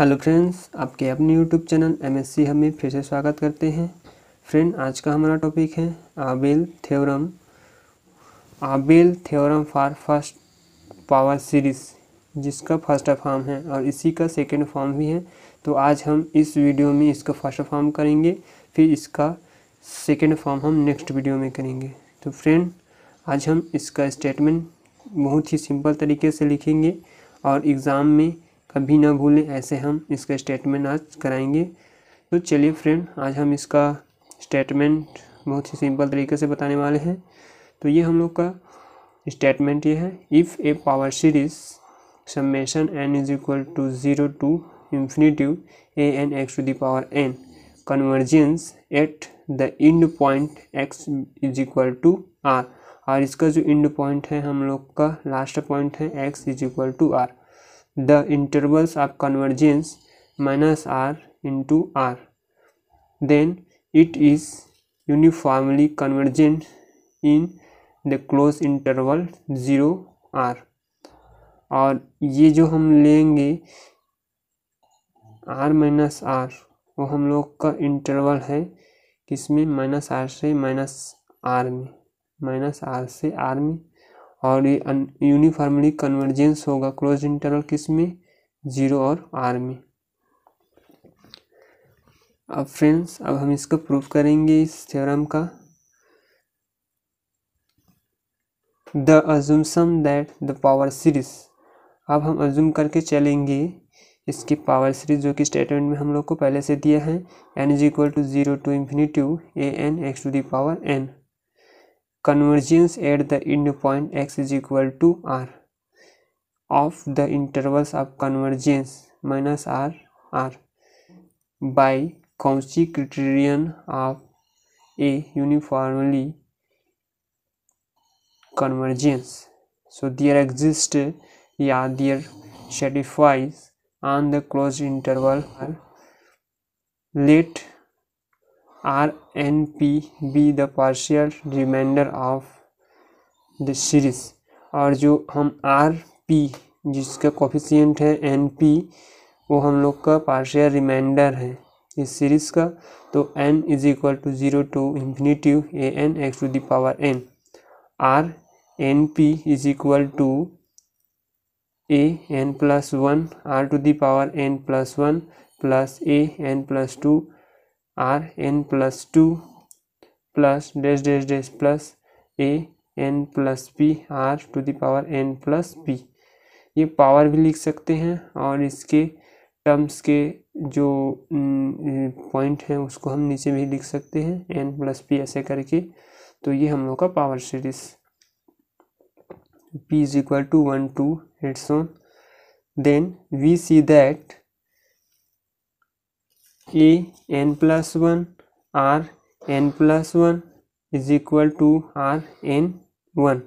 hello friends आपके अपने YouTube channel M S C हमें फिर से स्वागत करते हैं फ्रेंड आज का हमारा टॉपिक है Abel theorem Abel theorem for first power series जिसका फर्स्ट फॉर्म है और इसी का सेकेंड फॉर्म भी है तो आज हम इस वीडियो में इसका फर्स्ट फॉर्म करेंगे फिर इसका सेकेंड फॉर्म हम नेक्स्ट वीडियो में करेंगे तो फ्रेंड आज हम इसका स्टेटमेंट बहुत ही सिंपल तरीके से लिखेंगे और एग्ज़ाम में कभी ना भूलें ऐसे हम इसका स्टेटमेंट आज कराएंगे तो चलिए फ्रेंड आज हम इसका स्टेटमेंट बहुत ही सिंपल तरीके से बताने वाले हैं तो ये हम लोग का स्टेटमेंट ये है if a power series summation n is equal to zero to infinitive a n x to the power n convergence at the end point x is equal to r और इसका जो इंड पॉइंट है हम लोग का last point है x is equal to r the intervals of convergence minus r into r then it is uniformly convergent in the close interval zero r और ये जो हम लेंगे आर माइनस आर वो हम लोग का इंटरवल है किसमें माइनस आर से माइनस आर में माइनस आर से आर में और ये यूनिफॉर्मली कन्वर्जेंस होगा क्लोज इंटरवल किस में जीरो और आर में अब फ्रेंड्स अब हम इसका प्रूफ करेंगे इस थ्योरम का the assumption that the power series अब हम अजूम करके चलेंगे इसकी पावर सीरीज जो कि स्टेटमेंट में हम लोग को पहले से दिया है n is equal to zero to infinity to a n x to the power power n convergence at the endpoint x is equal to r of the intervals of convergence minus r r by Cauchy criterion of a uniformly convergence so there exists yeah there satisfies on the closed interval let r n p be the partial remainder of the series और जो हम r p जिसका coefficient है n p वो हम लोग का partial reminder है इस सीरीज़ का तो n is equal to zero to infinity a n x to the power n r n p is equal to a n plus one r to the power n plus one plus a n plus two r n plus two plus dash dash dash plus a n plus p r to the power n plus p ये power भी लिख सकते हैं और इसके terms के जो point हैं उसको हम नीचे भी लिख सकते हैं एन प्लस पी ऐसे करके तो ये हम लोग का power series p is equal to one to हेडसोन देन वी सी दैट कि n plus one r n plus one is equal to r n one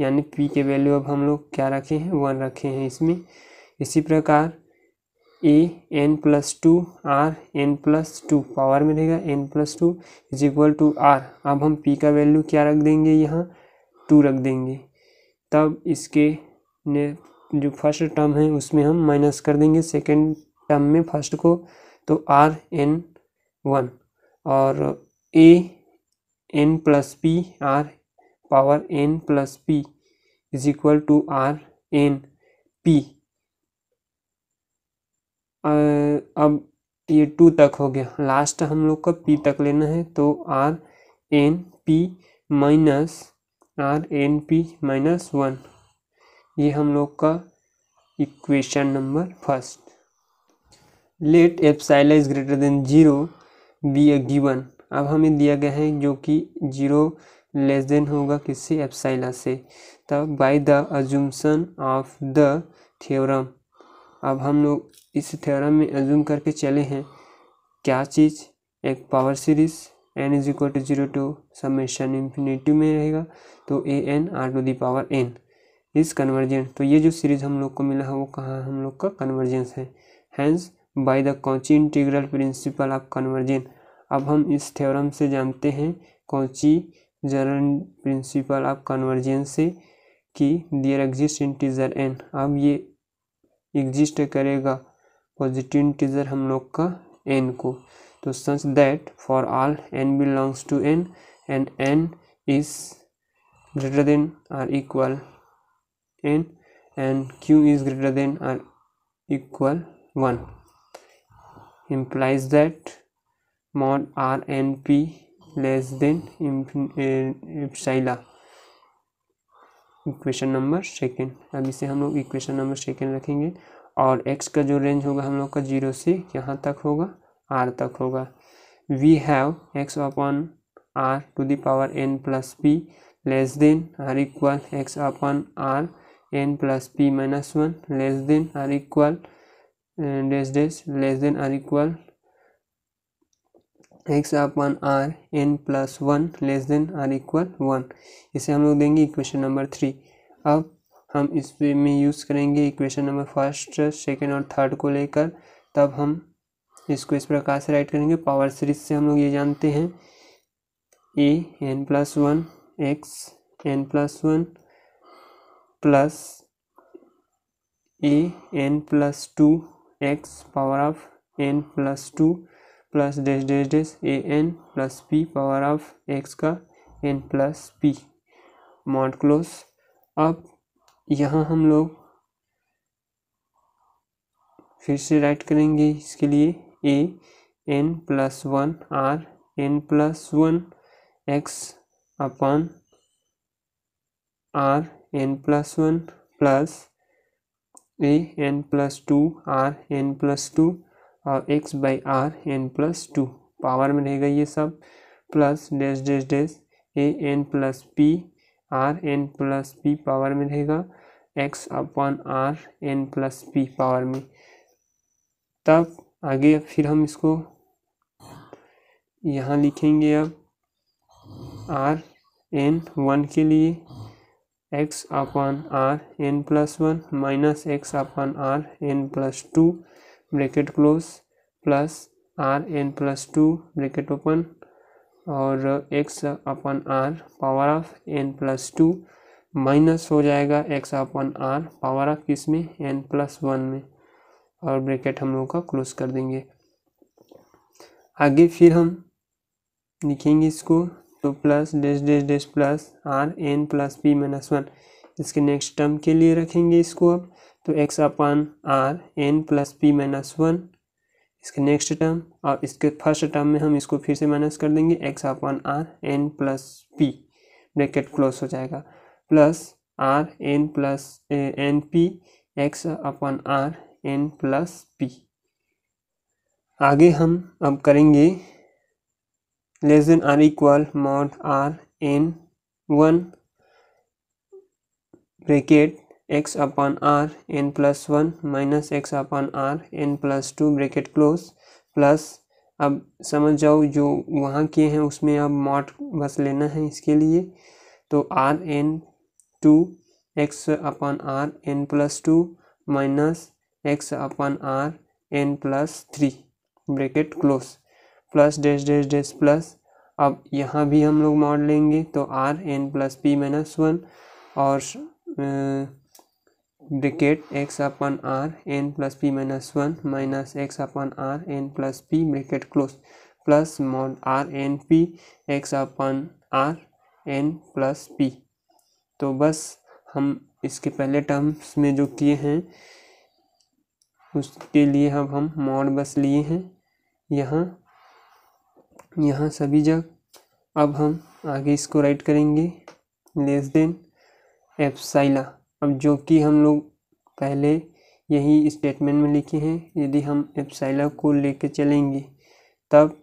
यानी पी के वैल्यू अब हम लोग क्या रखे हैं वन रखे हैं इसमें इसी प्रकार a n plus two r n plus two power में रहेगा n plus two is equal to r अब हम पी का वैल्यू क्या रख देंगे यहाँ टू रख देंगे तब इसके ने जो फर्स्ट टर्म है उसमें हम माइनस कर देंगे सेकेंड टर्म में फर्स्ट को तो आर एन वन और a n plus p r power n plus p is equal to r n p अब ये टू तक हो गया लास्ट हम लोग का पी तक लेना है तो r n p minus r n p minus one ये हम लोग का equation number first let epsilon is greater than zero be a given अब हमें दिया गया है जो कि जीरो लेस देन होगा किससे साइला से तब by the assumption of the theorem अब हम लोग इस थ्योरम में अजूम करके चले हैं क्या चीज़ एक power series n is equal to zero to summation infinitive में रहेगा तो a n r to the power n is convergent तो ये जो सीरीज़ हम लोग को मिला है वो कहाँ हम लोग का कन्वर्जेंस है hence by the Cauchy integral principle of convergence अब हम इस थ्योरम से जानते हैं Cauchy general principle of convergence से कि देयर एग्जिस्ट इंटीजर एन अब ये एग्जिस्ट करेगा पॉजिटिव इंटीजर हम लोग का एन को तो such that for all n belongs to n and n is greater than or equal n and q is greater than or equal one implies that mod rnp less than eh, epsilon equation number second अब इसे हम लोग equation number second रखेंगे और x का जो range होगा हम लोग का जीरो से यहाँ तक होगा आर तक होगा we have x upon r to the power n plus p less than or equal x upon r n plus p minus one less than or equal dash dash less than or equal x upon r n plus one less than or equal one इसे हम लोग देंगे equation number three अब हम इस में use करेंगे equation number first second और थर्ड को लेकर तब हम इसको इस प्रकार से राइट करेंगे पावर सीरीज से हम लोग ये जानते हैं a n plus one x n plus one plus a n plus two x power of n plus two plus dash dash dash a n plus p power of x का n plus p mod close अब यहाँ हम लोग फिर से right करेंगे इसके लिए a n plus one r n plus one x upon r n plus one plus a n plus two r n plus two और x by r n plus two power में रहेगा ये सब plus dash dash dash a n plus p r n plus p power में रहेगा x upon r n plus p power में तब आगे फिर हम इसको यहाँ लिखेंगे अब आर एन वन के लिए x upon r n plus one minus x upon r n plus two bracket close plus r n plus two bracket open और x upon r power of n plus two minus हो जाएगा x upon r power of किस में N plus one में और bracket हम लोग का क्लोज कर देंगे आगे फिर हम लिखेंगे इसको तो plus dash dash dash plus r n plus p minus one इसके नेक्स्ट टर्म के लिए रखेंगे इसको अब तो x upon r n plus p minus one इसके नेक्स्ट टर्म और इसके फर्स्ट टर्म में हम इसको फिर से माइनस कर देंगे x upon r n plus p bracket close हो जाएगा plus r n plus n p x upon r n plus p आगे हम अब करेंगे less than or equal mod r in 1 bracket x upon r n plus 1 minus x upon r n plus 2 bracket close plus अब समझ जाओ जो वहाँ किए हैं उसमें अब मॉट बस लेना है इसके लिए तो r n two x upon r n plus two minus x upon r n plus three bracket close plus dash dash dash plus अब यहाँ भी हम लोग मॉड लेंगे तो r n plus p minus one और bracket x upon r n plus p minus one minus x upon r n plus p bracket close plus mod r n p x upon r n plus P तो बस हम इसके पहले terms में जो किए हैं उसके लिए अब हम मॉड बस लिए हैं यहाँ यहाँ सभी जगह अब हम आगे इसको राइट करेंगे लेस देन एप्साइला अब जो कि हम लोग पहले यही स्टेटमेंट में लिखे हैं यदि हम एप्साइला को लेके चलेंगे तब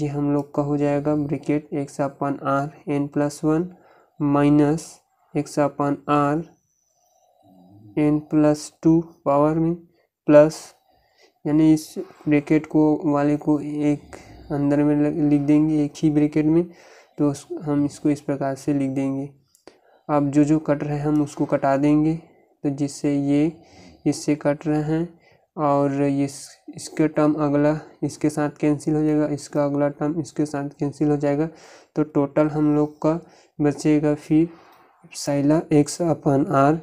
ये हम लोग का हो जाएगा bracket x upon r n plus one minus x upon r n plus two power में प्लस यानी इस ब्रिकेट को वाले को एक अंदर में लिख देंगे एक ही ब्रेकेट में तो हम इसको इस प्रकार से लिख देंगे अब जो जो कट रहे हैं हम उसको कटा देंगे तो जिससे ये इससे कट रहे हैं और ये इस, इसके टर्म अगला इसके साथ कैंसिल हो जाएगा इसका अगला टर्म इसके साथ कैंसिल हो जाएगा तो टोटल हम लोग का बचेगा फिर epsilon x upon r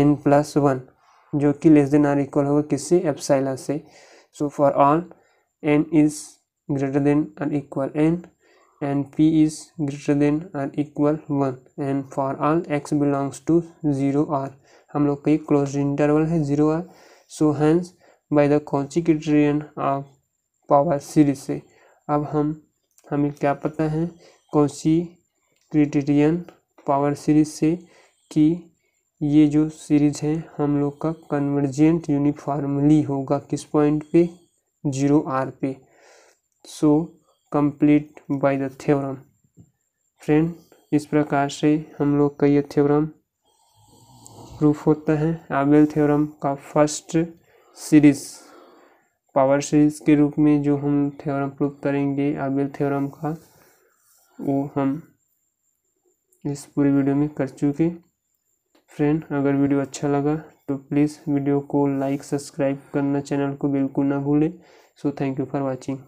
n plus one जो कि लेस देन आर इक्वल होगा किससे एप्साइला से so for all n is greater than or equal n and p is greater than or equal 1 and for all x belongs to 0 r हम लोग का ये close interval है zero r so hence by the Cauchy of power series series से अब हम हमें क्या पता है कॉन्ची क्रिटेरियन पावर सीरीज से कि ये जो सीरीज है हम लोग का कन्वर्जेंट यूनिफॉर्मली होगा किस पॉइंट पे जीरो आर पे so complete by the theorem friend इस प्रकार से हम लोग का ये थ्योरम प्रूफ होता है आबेल थ्योरम का फर्स्ट सीरीज पावर सीरीज के रूप में जो हम थ्योरम प्रूफ करेंगे आबेल थ्योरम का वो हम इस पूरे वीडियो में कर चुके फ्रेंड अगर वीडियो अच्छा लगा तो प्लीज़ वीडियो को लाइक सब्सक्राइब करना चैनल को बिल्कुल ना भूलें so thank you for watching